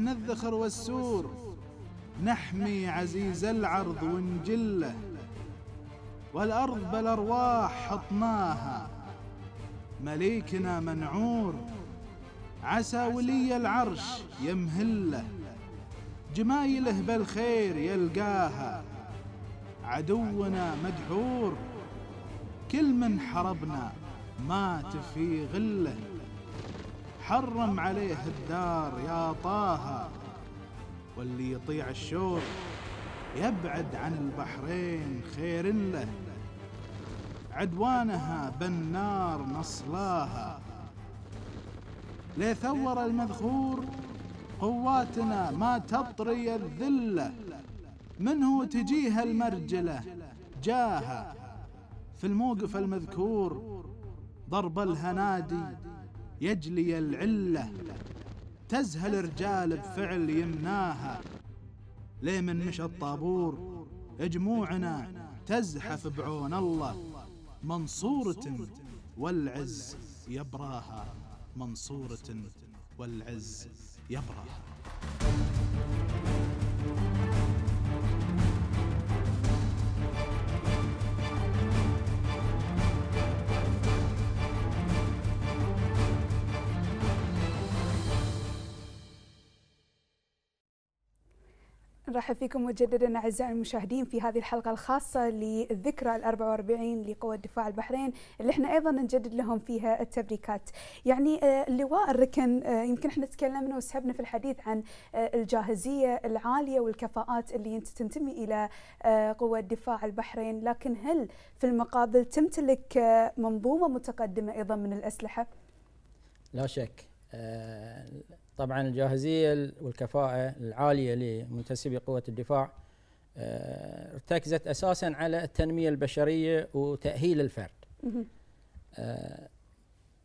أن الذخر والسور نحمي عزيز العرض ونجله والأرض بل أرواح حطناها مليكنا منعور عسى ولي العرش يمهله جمايله بالخير يلقاها عدونا مدحور كل من حربنا مات في غله حرم عليه الدار يا طه واللي يطيع الشوق يبعد عن البحرين خير له عدوانها بالنار نصلاها ليثور المذخور قواتنا ما تطري الذلة منه تجيها المرجلة جاها في الموقف المذكور ضرب الهنادي يجلي العلة تزهل رجال بفعل يمناها لي من مشى الطابور جموعنا تزحف بعون الله منصورة والعز يبراها منصورة والعز يبراها نرحب فيكم مجددا اعزائي المشاهدين في هذه الحلقه الخاصه للذكرى ال 44 لقوى الدفاع البحرين اللي احنا ايضا نجدد لهم فيها التبريكات. يعني آه، اللواء الركن آه، يمكن احنا تكلمنا وسحبنا في الحديث عن آه، الجاهزيه العاليه والكفاءات اللي تنتمي الى قوى دفاع البحرين، لكن هل في المقابل تمتلك منظومه متقدمه ايضا من الاسلحه؟ لا شك طبعا الجاهزيه والكفاءه العاليه لمنتسبي قوه الدفاع آه، ارتكزت اساسا على التنميه البشريه وتاهيل الفرد. آه،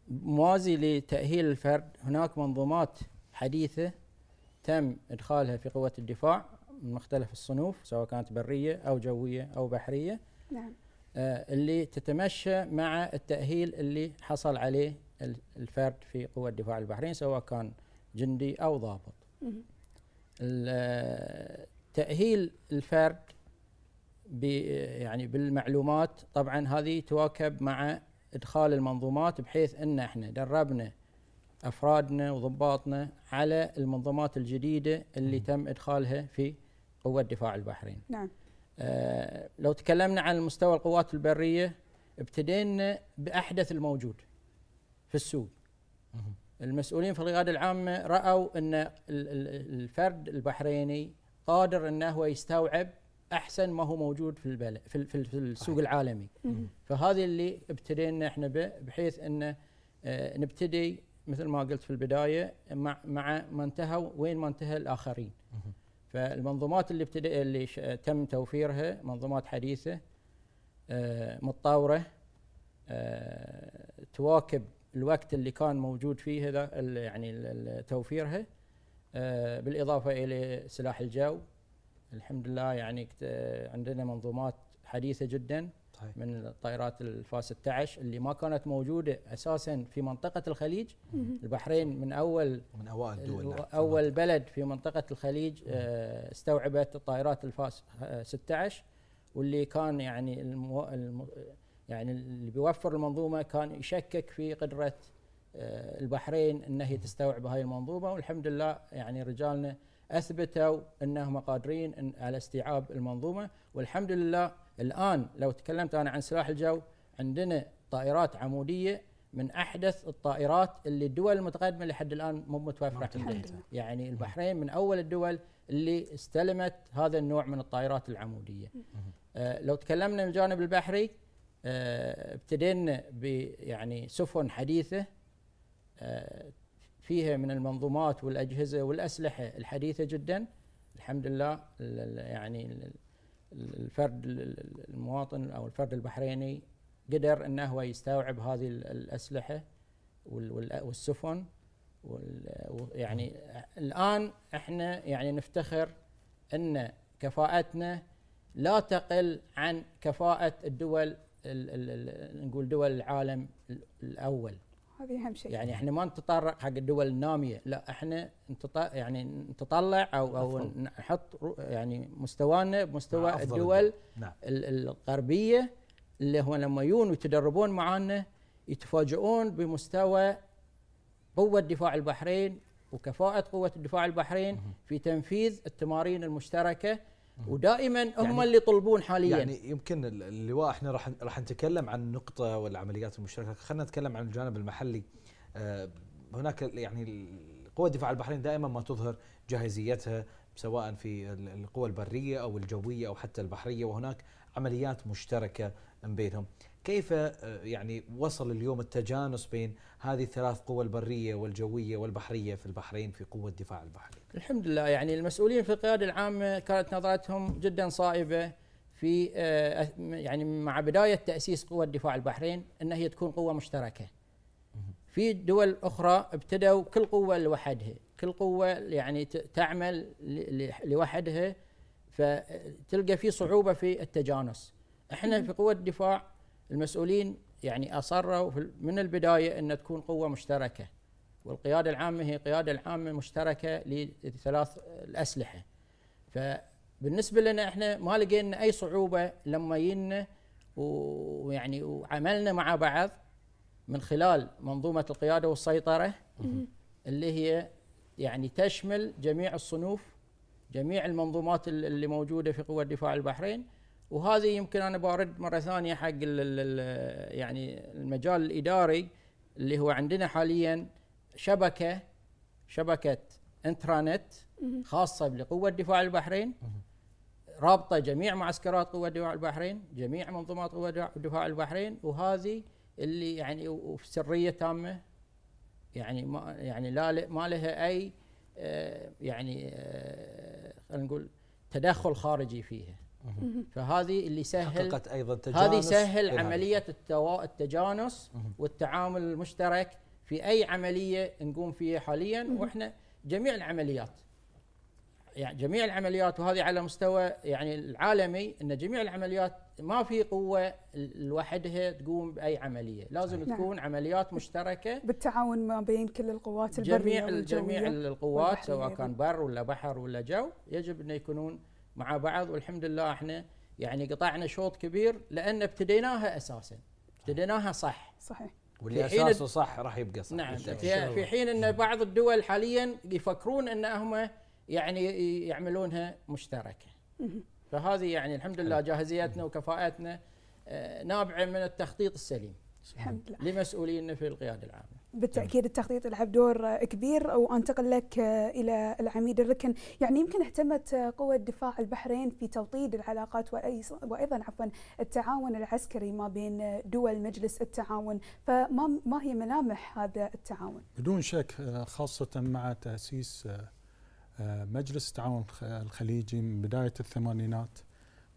موازي لتاهيل الفرد هناك منظومات حديثه تم ادخالها في قوه الدفاع من مختلف الصنوف سواء كانت بريه او جويه او بحريه. نعم. آه، اللي تتمشى مع التاهيل اللي حصل عليه الفرد في قوه الدفاع البحرين سواء كان جندي أو ضابط تأهيل الفرد يعني بالمعلومات طبعا هذه تواكب مع إدخال المنظومات بحيث أن احنا دربنا أفرادنا وضباطنا على المنظومات الجديدة اللي تم إدخالها في قوة دفاع البحرين نعم آه لو تكلمنا عن مستوى القوات البرية ابتدينا بأحدث الموجود في السوق المسؤولين في القيادة العامة رأوا أن الفرد البحريني قادر أنه هو يستوعب أحسن ما هو موجود في البلد في, في, في السوق العالمي فهذه اللي ابتدينا احنا به بحيث أن آه، نبتدي مثل ما قلت في البداية مع, مع ما انتهوا وين ما انتهى الآخرين فالمنظومات اللي ابتدى اللي تم توفيرها منظومات حديثة آه، متطورة آه، تواكب الوقت اللي كان موجود فيه هذا يعني توفيرها آه، بالاضافه الى سلاح الجو الحمد لله يعني عندنا منظومات حديثه جدا طيب. من الطائرات الفاس 16 اللي ما كانت موجوده اساسا في منطقه الخليج البحرين من اول من اوائل الدول يعني اول بلد في منطقه الخليج آه، استوعبت الطائرات الفاس 16 آه، واللي كان يعني المو... يعني اللي بيوفر المنظومه كان يشكك في قدره آه، البحرين انها هي تستوعب هاي المنظومه والحمد لله يعني رجالنا اثبتوا انهم قادرين إن على استيعاب المنظومه والحمد لله الان لو تكلمت انا عن سلاح الجو عندنا طائرات عموديه من احدث الطائرات اللي الدول المتقدمه لحد الان مو متوفره عندها يعني البحرين من اول الدول اللي استلمت هذا النوع من الطائرات العموديه آه لو تكلمنا من الجانب البحري آه، ابتدينا يعني سفن حديثة آه، فيها من المنظومات والأجهزة والأسلحة الحديثة جدا الحمد لله يعني الفرد المواطن أو الفرد البحريني قدر أنه هو يستوعب هذه الأسلحة والسفن يعني الآن احنا يعني نفتخر أن كفاءتنا لا تقل عن كفاءة الدول نقول دول العالم الاول هذه اهم شيء يعني احنا ما نتطرق حق الدول الناميه لا احنا يعني نتطلع او او نحط يعني مستوانا بمستوى الدول نعم. الغربيه اللي هو لما يجون ويتدربون معانا يتفاجئون بمستوى قوه دفاع البحرين وكفاءه قوه دفاع البحرين في تنفيذ التمارين المشتركه ودائما هم يعني اللي يطلبون حاليا يعني يمكن اللواء احنا راح راح نتكلم عن النقطه والعمليات المشتركه خلينا نتكلم عن الجانب المحلي آه، هناك يعني قوى دفاع البحرين دائما ما تظهر جاهزيتها سواء في القوى البريه او الجويه او حتى البحريه وهناك عمليات مشتركه بينهم كيف آه، يعني وصل اليوم التجانس بين هذه الثلاث قوى البريه والجويه والبحريه في البحرين في قوه الدفاع البحرين؟ الحمد لله يعني المسؤولين في القياده العامه كانت نظرتهم جدا صائبه في آه، يعني مع بدايه تاسيس قوه الدفاع البحرين ان هي تكون قوه مشتركه. في دول اخرى ابتدوا كل قوه لوحدها، كل قوه يعني تعمل لوحدها فتلقى في صعوبه في التجانس. احنا في قوه الدفاع المسؤولين يعني اصروا من البدايه ان تكون قوه مشتركه والقياده العامه هي قياده العامه مشتركه لثلاث الاسلحه فبالنسبه لنا احنا ما لقينا اي صعوبه لما جينا ويعني وعملنا مع بعض من خلال منظومه القياده والسيطره اللي هي يعني تشمل جميع الصنوف جميع المنظومات اللي موجوده في قوى دفاع البحرين وهذه يمكن انا برد مره ثانيه حق الـ الـ يعني المجال الاداري اللي هو عندنا حاليا شبكه شبكه انترانت خاصه بقوه دفاع البحرين رابطه جميع معسكرات قوه دفاع البحرين جميع منظومات قوه دفاع البحرين وهذه اللي يعني وفي سريه تامه يعني ما يعني لا ما لها اي آه، يعني آه، خلينا نقول تدخل خارجي فيها فهذه اللي سهل حققت ايضا تجانس هذه سهل إيه نعم. عمليه التوا... التجانس والتعامل المشترك في اي عمليه نقوم فيها حاليا واحنا جميع العمليات يعني جميع العمليات وهذه على مستوى يعني العالمي ان جميع العمليات ما في قوه لوحدها تقوم باي عمليه، لازم نعم. تكون عمليات مشتركه بالتعاون ما بين كل القوات البريه جميع جميع القوات سواء كان بر ولا بحر ولا جو يجب ان يكونون مع بعض والحمد لله احنا يعني قطعنا شوط كبير لان ابتديناها اساسا ابتديناها صح صحيح واللي اساسه صح راح يبقى صح نعم في حين ان بعض الدول حاليا يفكرون ان هم يعني يعملونها مشتركه فهذه يعني الحمد لله جاهزيتنا وكفاءتنا آه، نابعه من التخطيط السليم الحمد لله لمسؤولين في القياده العامه بالتاكيد التخطيط يلعب دور كبير وانتقل لك الى العميد الركن، يعني يمكن اهتمت قوى الدفاع البحرين في توطيد العلاقات وايضا عفوا التعاون العسكري ما بين دول مجلس التعاون، فما ما هي ملامح هذا التعاون؟ بدون شك آه، خاصه مع تاسيس آه، آه، مجلس التعاون الخليجي من بدايه الثمانينات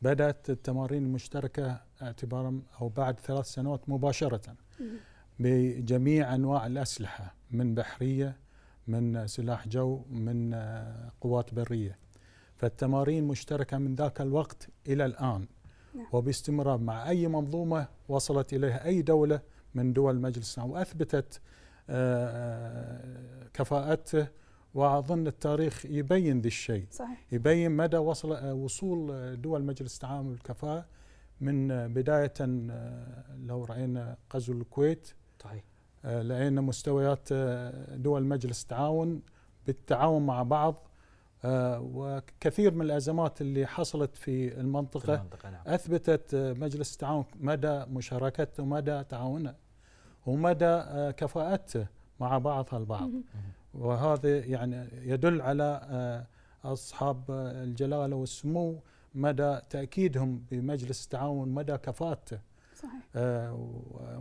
بدأت التمارين المشتركة اعتبارا أو بعد ثلاث سنوات مباشرة بجميع أنواع الأسلحة من بحرية من سلاح جو من آه، قوات برية فالتمارين مشتركة من ذاك الوقت إلى الآن نعم. وباستمرار مع أي منظومة وصلت إليها أي دولة من دول مجلسنا وأثبتت آه، آه، كفاءته واظن التاريخ يبين ذي الشيء صحيح. يبين مدى وصل آه، وصول آه، دول مجلس التعاون والكفاءه من آه، بدايه لو راينا غزو الكويت صحيح لقينا مستويات دول مجلس التعاون بالتعاون مع بعض وكثير من الازمات اللي حصلت في المنطقه, في المنطقة نعم. اثبتت مجلس التعاون مدى مشاركته ومدى تعاونه ومدى كفاءته مع بعضها البعض وهذا يعني يدل على آه، اصحاب آه، الجلاله والسمو مدى تاكيدهم بمجلس التعاون مدى كفاءته صحيح آه،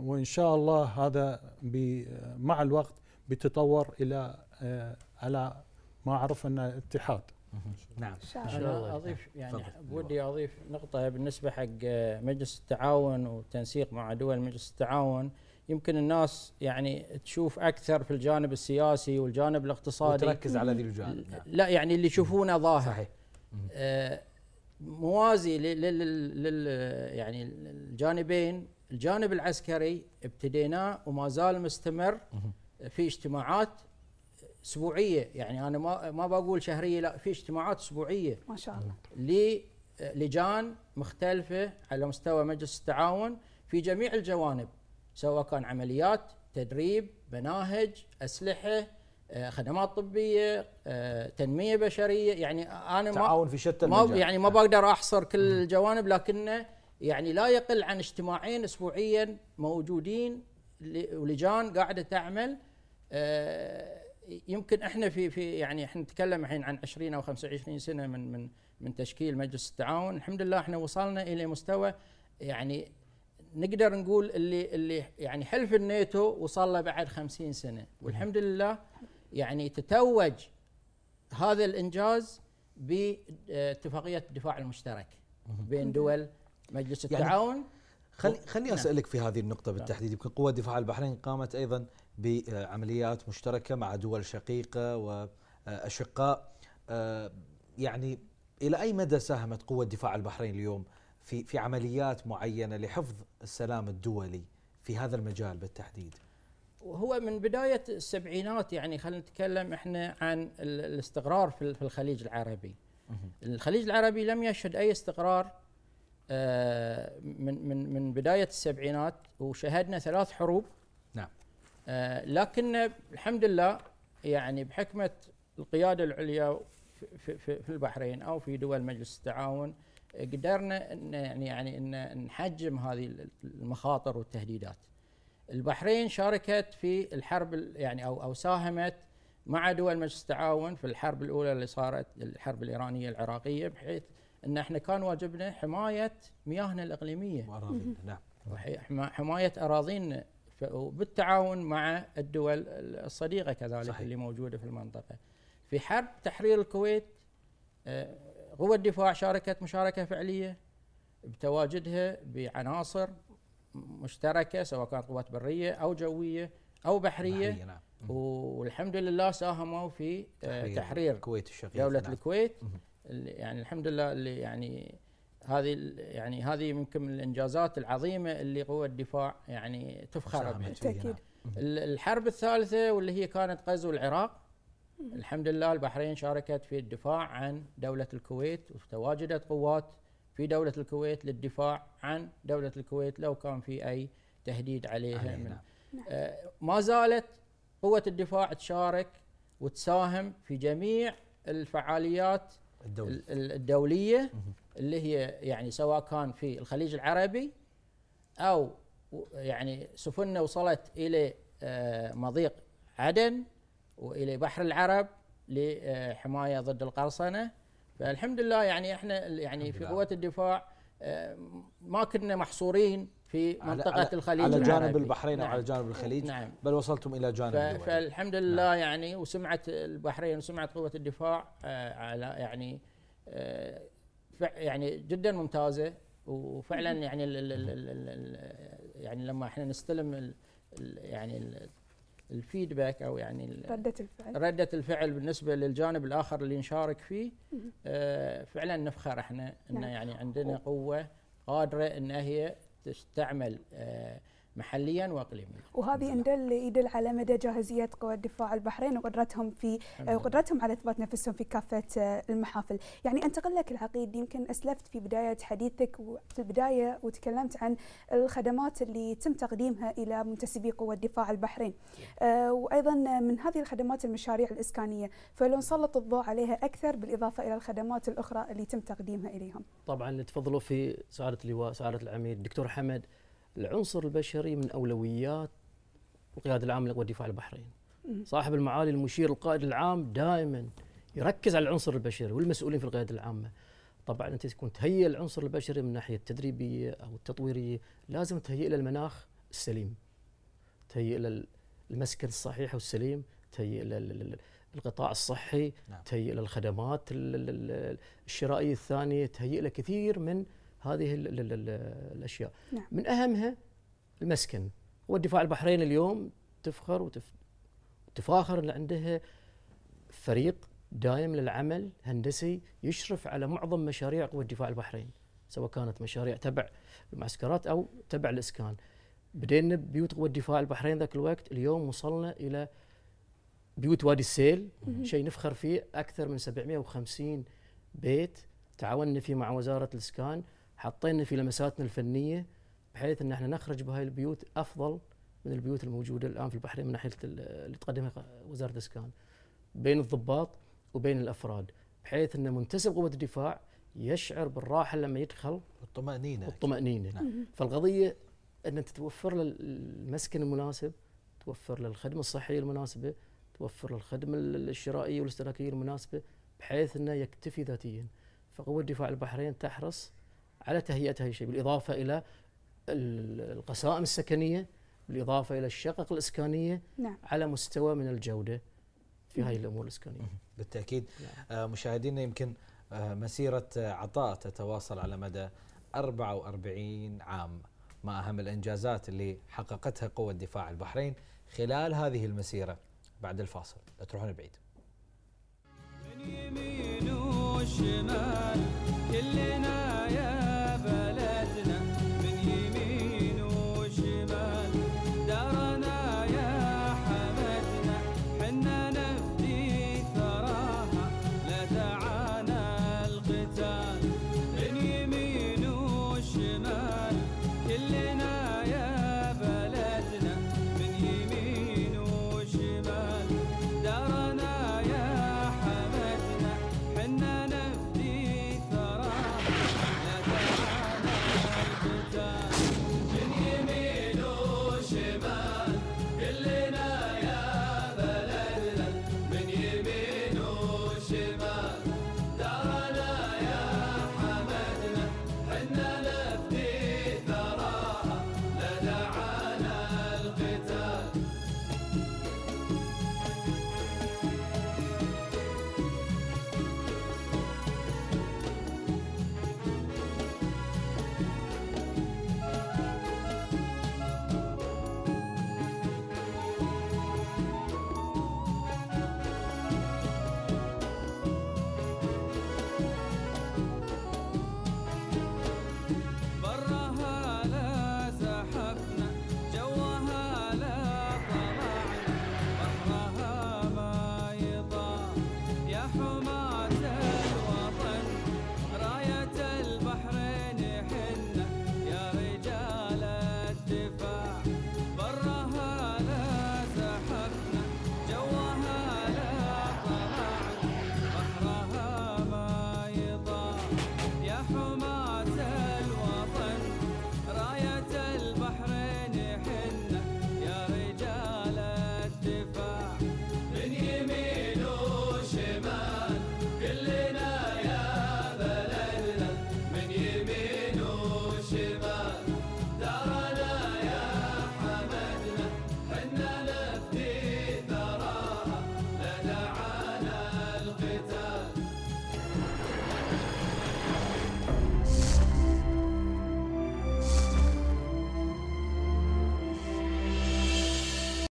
وان شاء الله هذا مع الوقت بيتطور الى على ما اعرف انه اتحاد نعم أنا اضيف يعني بودي اضيف نقطه بالنسبه حق آه، مجلس التعاون والتنسيق مع دول مجلس التعاون يمكن الناس يعني تشوف اكثر في الجانب السياسي والجانب الاقتصادي وتركز على ذي الجانب نعم. لا يعني اللي يشوفونه ظاهر صحيح آه، موازي موازي لل يعني الجانبين الجانب العسكري ابتديناه وما زال مستمر في اجتماعات اسبوعيه يعني انا ما ما بقول شهريه لا في اجتماعات اسبوعيه ما شاء الله للجان مختلفه على مستوى مجلس التعاون في جميع الجوانب سواء كان عمليات تدريب مناهج اسلحه آه، خدمات طبيه آه، تنميه بشريه يعني انا تعاون ما في شتى ما يعني ما بقدر احصر كل الجوانب لكنه يعني لا يقل عن اجتماعين اسبوعيا موجودين ولجان قاعده تعمل آه، يمكن احنا في في يعني احنا نتكلم الحين عن 20 او 25 سنه من من من تشكيل مجلس التعاون الحمد لله احنا وصلنا الى مستوى يعني نقدر نقول اللي اللي يعني حلف الناتو وصل له بعد 50 سنه والحمد لله يعني تتوج هذا الانجاز باتفاقيه الدفاع المشترك بين دول مجلس يعني التعاون يعني خلي خليني نعم. اسالك في هذه النقطه بالتحديد نعم. يمكن قوات دفاع البحرين قامت ايضا بعمليات مشتركه مع دول شقيقه واشقاء آه، يعني الى اي مدى ساهمت قوه دفاع البحرين اليوم في في عمليات معينه لحفظ السلام الدولي في هذا المجال بالتحديد؟ هو من بدايه السبعينات يعني خلينا نتكلم احنا عن الاستقرار في الخليج العربي. الخليج العربي لم يشهد اي استقرار آه، من من من بدايه السبعينات وشهدنا ثلاث حروب نعم آه، لكن الحمد لله يعني بحكمه القياده العليا في, البحرين او في دول مجلس التعاون قدرنا ان يعني يعني ان نحجم هذه المخاطر والتهديدات. البحرين شاركت في الحرب يعني او او ساهمت مع دول مجلس التعاون في الحرب الاولى اللي صارت الحرب الايرانيه العراقيه بحيث ان احنا كان واجبنا حمايه مياهنا الاقليميه. واراضينا نعم. حمايه اراضينا بالتعاون مع الدول الصديقه كذلك صحيح. اللي موجوده في المنطقه. في حرب تحرير الكويت آه، قوى الدفاع شاركت مشاركه فعليه بتواجدها بعناصر مشتركه سواء كانت قوات بريه او جويه او بحريه بحرية نعم. والحمد لله ساهموا في آه، تحرير, تحرير الكويت الشقيقه دوله نعم. الكويت يعني الحمد لله اللي يعني هذه يعني هذه يمكن من الانجازات العظيمه اللي قوى الدفاع يعني تفخر بها بالتاكيد الحرب الثالثه واللي هي كانت غزو العراق الحمد لله البحرين شاركت في الدفاع عن دوله الكويت وتواجدت قوات في دوله الكويت للدفاع عن دوله الكويت لو كان في اي تهديد عليها علينا. من نعم. نعم. آه ما زالت قوه الدفاع تشارك وتساهم في جميع الفعاليات الدولي. الدوليه اللي هي يعني سواء كان في الخليج العربي او يعني سفننا وصلت الى آه، مضيق عدن والى بحر العرب لحمايه ضد القرصنه فالحمد لله يعني احنا يعني في قوه الدفاع آه، ما كنا محصورين في منطقه على الخليج على جانب العربي. البحرين نعم. وعلى جانب الخليج نعم. بل وصلتم الى جانب الدول. فالحمد نعم. لله نعم. يعني وسمعت البحرين وسمعت قوه الدفاع آه، على يعني يعني جدا ممتازه وفعلا يعني الـ الـ الـ الـ الـ يعني لما احنا نستلم الـ الـ يعني الـ الفيدباك او يعني رده الفعل رده الفعل بالنسبه للجانب الاخر اللي نشارك فيه آه فعلا نفخر احنا انه نعم. يعني عندنا قوه قادره ان هي تستعمل آه محليا واقليميا وهذا نعم. يدل يدل على مدى جاهزيه قوى الدفاع البحرين وقدرتهم في وقدرتهم على اثبات نفسهم في كافه المحافل، يعني انتقل لك العقيد يمكن اسلفت في بدايه حديثك في البدايه وتكلمت عن الخدمات اللي تم تقديمها الى منتسبي قوى الدفاع البحرين. نعم. آه، وايضا من هذه الخدمات المشاريع الاسكانيه، فلو نسلط الضوء عليها اكثر بالاضافه الى الخدمات الاخرى اللي تم تقديمها اليهم. طبعا تفضلوا في سعاده اللواء، سعاده العميد، دكتور حمد العنصر البشري من اولويات القياده العامه لقوى الدفاع البحرين صاحب المعالي المشير القائد العام دائما يركز على العنصر البشري والمسؤولين في القياده العامه طبعا انت تكون تهيئ العنصر البشري من الناحيه التدريبيه او التطويريه لازم تهيئ له المناخ السليم تهيئ له المسكن الصحيح والسليم تهيئ له القطاع الصحي نعم. تهيئ له الخدمات الشرائيه الثانيه تهيئ له كثير من هذه الـ الـ الـ الاشياء نعم. من اهمها المسكن والدفاع البحرين اليوم تفخر وتفاخر ان عندها فريق دائم للعمل هندسي يشرف على معظم مشاريع قوى الدفاع البحرين سواء كانت مشاريع تبع المعسكرات او تبع الاسكان بدينا ببيوت قوى الدفاع البحرين ذاك الوقت اليوم وصلنا الى بيوت وادي السيل شيء نفخر فيه اكثر من 750 بيت تعاوننا فيه مع وزاره الاسكان حطينا في لمساتنا الفنيه بحيث ان احنا نخرج بهاي البيوت افضل من البيوت الموجوده الان في البحرين من ناحيه اللي تقدمها وزاره الاسكان بين الضباط وبين الافراد بحيث ان منتسب قوه الدفاع يشعر بالراحه لما يدخل والطمانينه والطمانينه نعم. فالقضيه ان انت توفر له المسكن المناسب توفر له الخدمه الصحيه المناسبه توفر له الخدمه الشرائيه والاستهلاكيه المناسبه بحيث انه يكتفي ذاتيا فقوه دفاع البحرين تحرص على تهيئتها شيء بالإضافة إلى القسائم السكنية بالإضافة إلى الشقق الإسكانية نعم. على مستوى من الجودة في هذه الأمور الإسكانية بالتأكيد نعم. آه مشاهدينا يمكن آه مسيرة عطاء تتواصل على مدى 44 عام ما أهم الإنجازات اللي حققتها قوة دفاع البحرين خلال هذه المسيرة بعد الفاصل لا تروحون بعيد من يمين وشمال كلنا